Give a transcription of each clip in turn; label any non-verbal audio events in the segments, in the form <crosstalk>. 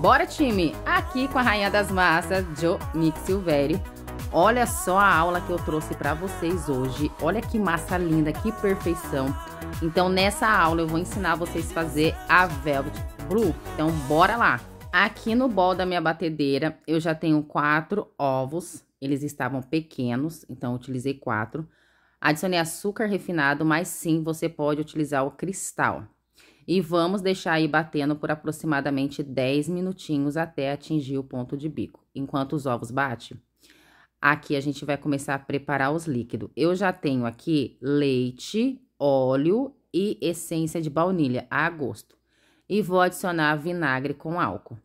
Bora, time! Aqui com a rainha das massas, Jo Nick Silveri. Olha só a aula que eu trouxe para vocês hoje. Olha que massa linda, que perfeição. Então, nessa aula eu vou ensinar vocês a fazer a Velvet Blue. Então, bora lá! Aqui no bol da minha batedeira, eu já tenho quatro ovos. Eles estavam pequenos, então utilizei quatro. Adicionei açúcar refinado, mas sim, você pode utilizar o cristal e vamos deixar aí batendo por aproximadamente 10 minutinhos até atingir o ponto de bico, enquanto os ovos batem Aqui a gente vai começar a preparar os líquidos. Eu já tenho aqui leite, óleo e essência de baunilha a gosto. E vou adicionar vinagre com álcool.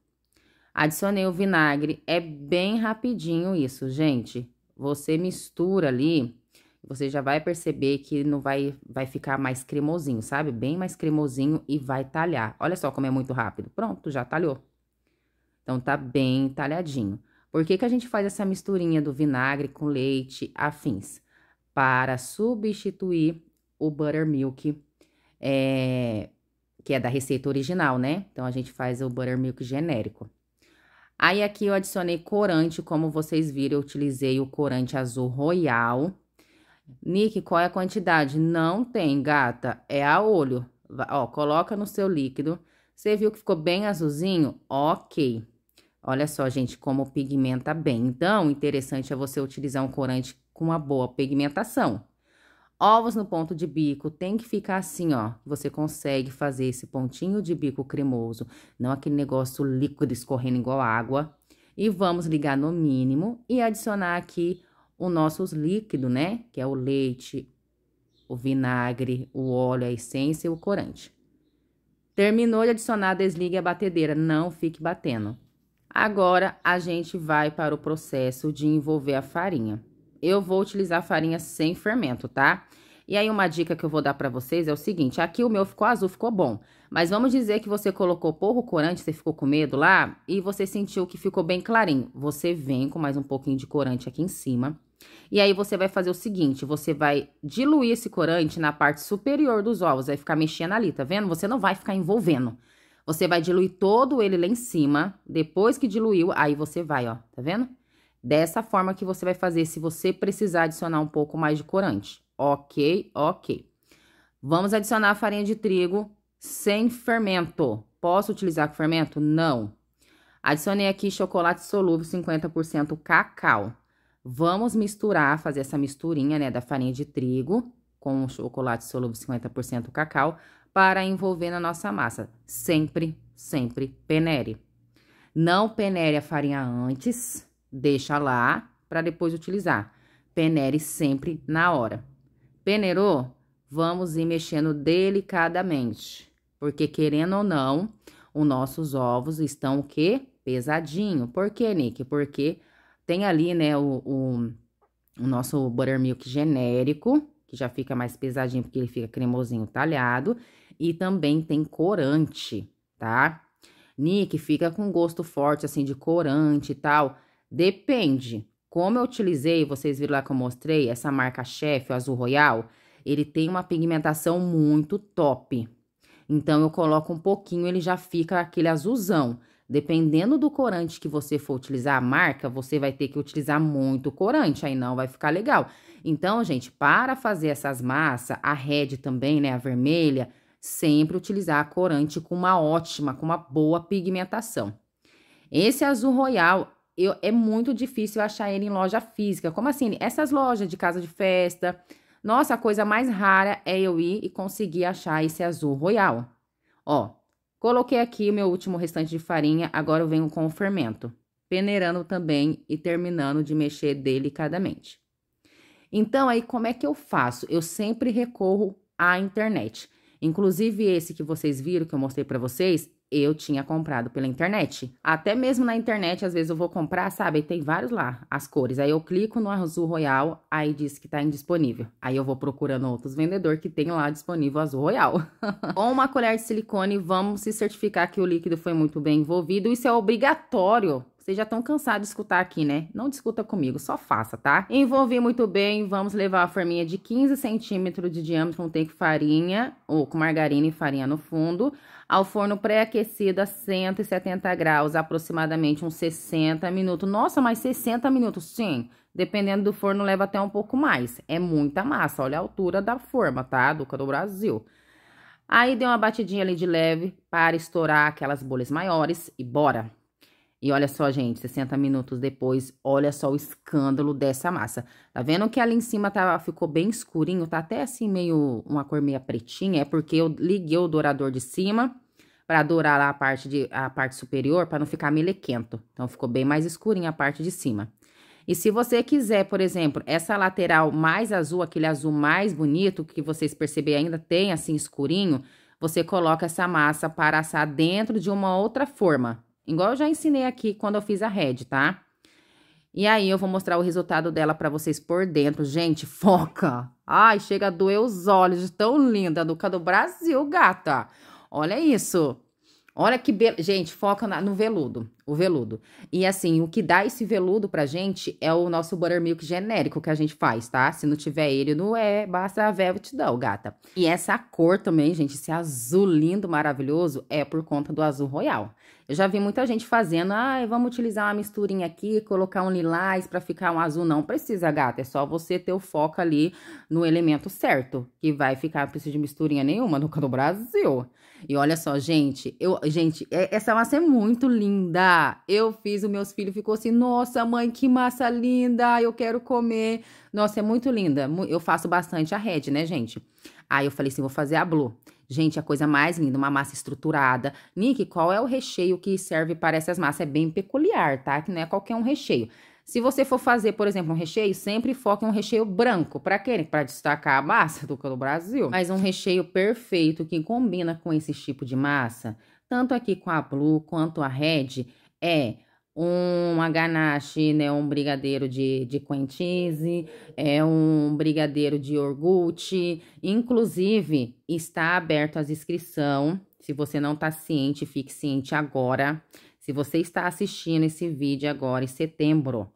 Adicionei o vinagre, é bem rapidinho isso, gente. Você mistura ali você já vai perceber que não vai, vai ficar mais cremosinho, sabe? Bem mais cremosinho e vai talhar. Olha só como é muito rápido. Pronto, já talhou. Então, tá bem talhadinho. Por que, que a gente faz essa misturinha do vinagre com leite afins? Para substituir o buttermilk, é, que é da receita original, né? Então, a gente faz o buttermilk genérico. Aí, aqui eu adicionei corante, como vocês viram, eu utilizei o corante azul royal, Nick, qual é a quantidade? Não tem, gata. É a olho. Ó, coloca no seu líquido. Você viu que ficou bem azulzinho? Ok. Olha só, gente, como pigmenta bem. Então, interessante é você utilizar um corante com uma boa pigmentação. Ovos no ponto de bico tem que ficar assim, ó. Você consegue fazer esse pontinho de bico cremoso, não aquele negócio líquido escorrendo igual água. E vamos ligar no mínimo e adicionar aqui os nossos líquidos, né? Que é o leite, o vinagre, o óleo, a essência e o corante. Terminou de adicionar, desligue a batedeira, não fique batendo. Agora a gente vai para o processo de envolver a farinha. Eu vou utilizar farinha sem fermento, tá? E aí uma dica que eu vou dar para vocês é o seguinte, aqui o meu ficou azul, ficou bom. Mas vamos dizer que você colocou pouco corante, você ficou com medo lá e você sentiu que ficou bem clarinho. Você vem com mais um pouquinho de corante aqui em cima. E aí você vai fazer o seguinte, você vai diluir esse corante na parte superior dos ovos, vai ficar mexendo ali, tá vendo? Você não vai ficar envolvendo. Você vai diluir todo ele lá em cima, depois que diluiu, aí você vai, ó, tá vendo? Dessa forma que você vai fazer se você precisar adicionar um pouco mais de corante. Ok, ok. Vamos adicionar a farinha de trigo sem fermento. Posso utilizar com fermento? Não. Adicionei aqui chocolate solúvel 50% cacau. Vamos misturar, fazer essa misturinha, né, da farinha de trigo com o chocolate solúvel 50% cacau para envolver na nossa massa. Sempre, sempre penere. Não penere a farinha antes, deixa lá para depois utilizar. Penere sempre na hora. Peneirou? Vamos ir mexendo delicadamente. Porque querendo ou não, os nossos ovos estão o quê? Pesadinho. Por quê, Nick? Porque tem ali, né, o, o, o nosso buttermilk genérico, que já fica mais pesadinho porque ele fica cremosinho talhado, e também tem corante, tá? Nick, fica com gosto forte assim de corante e tal. Depende. Como eu utilizei, vocês viram lá que eu mostrei, essa marca Chef, o Azul Royal, ele tem uma pigmentação muito top, então eu coloco um pouquinho, ele já fica aquele azulzão. Dependendo do corante que você for utilizar a marca, você vai ter que utilizar muito corante, aí não vai ficar legal. Então, gente, para fazer essas massas, a red também, né, a vermelha, sempre utilizar corante com uma ótima, com uma boa pigmentação. Esse azul royal eu, é muito difícil achar ele em loja física. Como assim? Essas lojas de casa de festa, nossa, a coisa mais rara é eu ir e conseguir achar esse azul royal. Ó, coloquei aqui o meu último restante de farinha, agora eu venho com o fermento, peneirando também e terminando de mexer delicadamente. Então, aí como é que eu faço? Eu sempre recorro à internet. Inclusive esse que vocês viram que eu mostrei para vocês, eu tinha comprado pela internet. Até mesmo na internet, às vezes eu vou comprar, sabe? Tem vários lá, as cores. Aí eu clico no azul royal, aí diz que tá indisponível. Aí eu vou procurando outros vendedores que tem lá disponível azul royal. <laughs> Com uma colher de silicone, vamos se certificar que o líquido foi muito bem envolvido. Isso é obrigatório vocês já estão cansados de escutar aqui, né? Não discuta comigo, só faça, tá? Envolvi muito bem, vamos levar a forminha de 15 centímetros de diâmetro, tem que farinha, ou com margarina e farinha no fundo, ao forno pré-aquecido a 170 graus, aproximadamente uns 60 minutos. Nossa, mas 60 minutos, sim. Dependendo do forno, leva até um pouco mais. É muita massa, olha a altura da forma, tá? Duca do Brasil. Aí deu uma batidinha ali de leve para estourar aquelas bolhas maiores e bora! E olha só, gente, 60 minutos depois, olha só o escândalo dessa massa. Tá vendo que ali em cima tá, ficou bem escurinho, tá até assim meio uma cor meio pretinha, é porque eu liguei o dourador de cima para dourar lá a parte, de, a parte superior, para não ficar melequento. Então ficou bem mais escurinha a parte de cima. E se você quiser, por exemplo, essa lateral mais azul, aquele azul mais bonito, que vocês perceberem ainda tem assim escurinho, você coloca essa massa para assar dentro de uma outra forma, Igual eu já ensinei aqui quando eu fiz a rede, tá? E aí eu vou mostrar o resultado dela para vocês por dentro. Gente, foca! Ai, chega a doer os olhos, tão linda, nuca do Brasil, gata! Olha isso! Olha que be... gente, foca no veludo, o veludo. E assim, o que dá esse veludo pra gente é o nosso buttermilk genérico que a gente faz, tá? Se não tiver ele, não é, basta a velvet dar, gata. E essa cor também, gente, esse azul lindo, maravilhoso, é por conta do azul royal. Eu já vi muita gente fazendo, ah, vamos utilizar uma misturinha aqui, colocar um lilás para ficar um azul. Não precisa, gata, é só você ter o foco ali no elemento certo, que vai ficar, não precisa de misturinha nenhuma, nunca <laughs> no Brasil. E olha só, gente, eu, gente, é, essa massa é muito linda. Eu fiz, os meus filhos ficou assim, nossa mãe, que massa linda, eu quero comer. Nossa, é muito linda. Eu faço bastante a red, né, gente? Aí eu falei assim, vou fazer a blue. Gente, a coisa mais linda, uma massa estruturada. Nick, qual é o recheio que serve para essas massas? É bem peculiar, tá? Que não é qualquer um recheio. Se você for fazer, por exemplo, um recheio, sempre foque em um recheio branco. Para quê? Para destacar a massa do Brasil. Mas um recheio perfeito que combina com esse tipo de massa, tanto aqui com a Blue quanto a Red, é uma ganache, né, um brigadeiro de, de cream cheese, é um brigadeiro de iogurte, inclusive está aberto as inscrições. se você não está ciente, fique ciente agora, se você está assistindo esse vídeo agora em setembro,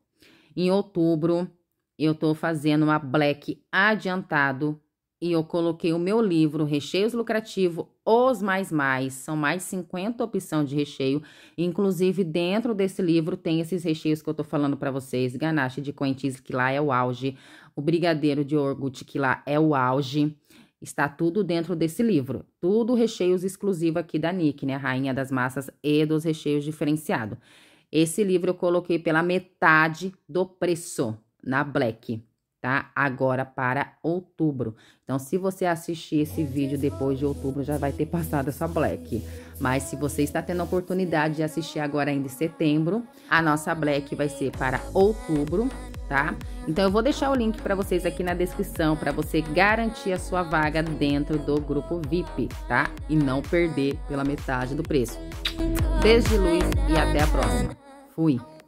em outubro, eu estou fazendo uma black adiantado e eu coloquei o meu livro Recheios Lucrativo Os Mais Mais. São mais 50 opções de recheio. Inclusive, dentro desse livro tem esses recheios que eu tô falando para vocês. Ganache de coentis, que lá é o auge. O brigadeiro de orgut, que lá é o auge. Está tudo dentro desse livro. Tudo recheios exclusivo aqui da Nick, né? Rainha das massas e dos recheios diferenciado. Esse livro eu coloquei pela metade do preço na Black, tá? Agora para outubro. Então, se você assistir esse vídeo depois de outubro, já vai ter passado essa Black. Mas se você está tendo a oportunidade de assistir agora ainda em setembro, a nossa Black vai ser para outubro tá? Então eu vou deixar o link para vocês aqui na descrição para você garantir a sua vaga dentro do grupo VIP, tá? E não perder pela metade do preço. Beijo de luz e até a próxima. Fui.